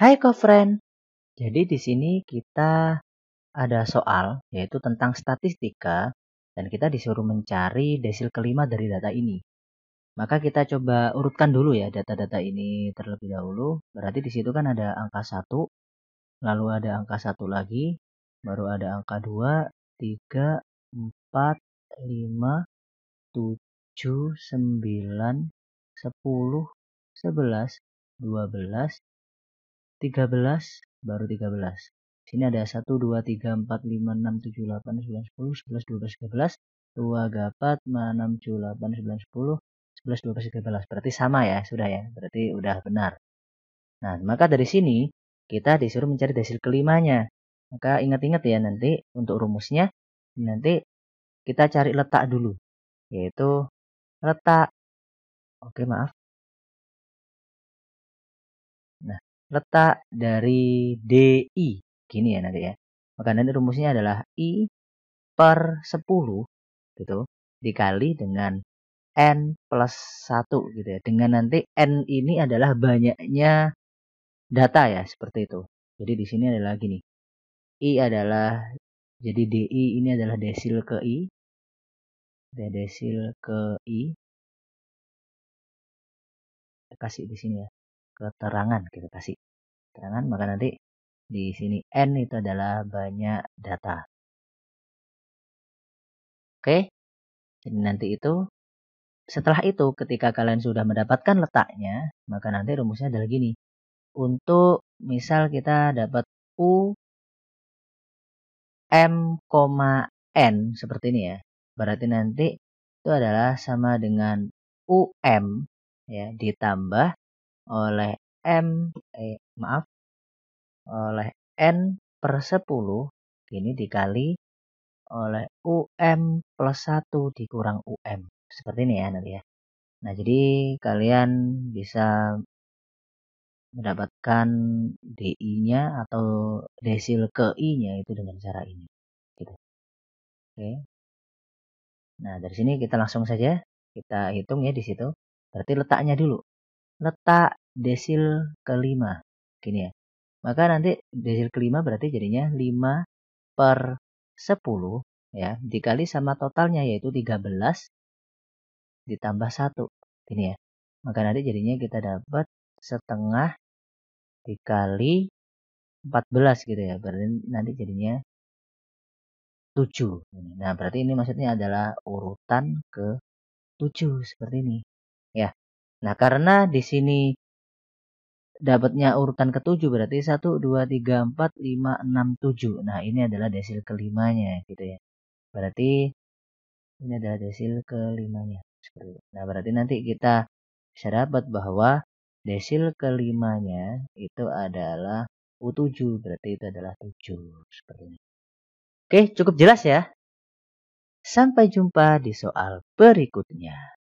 Hai Kofren. Jadi di sini kita ada soal yaitu tentang statistika dan kita disuruh mencari desil kelima dari data ini. Maka kita coba urutkan dulu ya data-data ini terlebih dahulu. Berarti di situ kan ada angka 1, lalu ada angka 1 lagi, baru ada angka 2, 3, 4, 5, 7, 9, 10, 11, 12, 13 baru 13 sini ada 1 2 3 4 5 6 7 8 9 10 11 12 13 2 gapat 6 7 8 9 10 11 12 13 berarti sama ya sudah ya berarti udah benar nah maka dari sini kita disuruh mencari desil kelimanya maka ingat-ingat ya nanti untuk rumusnya nanti kita cari letak dulu yaitu letak oke maaf letak dari DI. Gini ya nanti ya. Maka nanti rumusnya adalah I per 10 gitu dikali dengan N plus 1 gitu ya. Dengan nanti N ini adalah banyaknya data ya seperti itu. Jadi di sini adalah gini. I adalah jadi DI ini adalah desil ke I. Desil ke I. kasih di sini ya keterangan kita kasih keterangan maka nanti di sini n itu adalah banyak data oke jadi nanti itu setelah itu ketika kalian sudah mendapatkan letaknya maka nanti rumusnya adalah gini untuk misal kita dapat u m, n seperti ini ya berarti nanti itu adalah sama dengan um ya ditambah oleh M eh maaf oleh N per 10 ini dikali oleh UM plus 1 dikurang UM seperti ini ya nanti ya nah jadi kalian bisa mendapatkan DI nya atau desil ke I nya itu dengan cara ini gitu. oke nah dari sini kita langsung saja kita hitung ya di situ berarti letaknya dulu letak desil kelima gini ya maka nanti desil kelima berarti jadinya 5 per 10 ya dikali sama totalnya yaitu 13 ditambah 1 gini ya maka nanti jadinya kita dapat setengah dikali 14 gitu ya berarti nanti jadinya 7. Nah, berarti ini maksudnya adalah urutan ke 7 seperti ini. Ya. Nah, karena di sini dapatnya urutan ketujuh berarti satu 2 3 4 5 6 7. Nah, ini adalah desil kelimanya gitu ya. Berarti ini adalah desil kelimanya. Nah, berarti nanti kita bisa dapat bahwa desil kelimanya itu adalah U7, berarti itu adalah tujuh. seperti ini. Oke, cukup jelas ya. Sampai jumpa di soal berikutnya.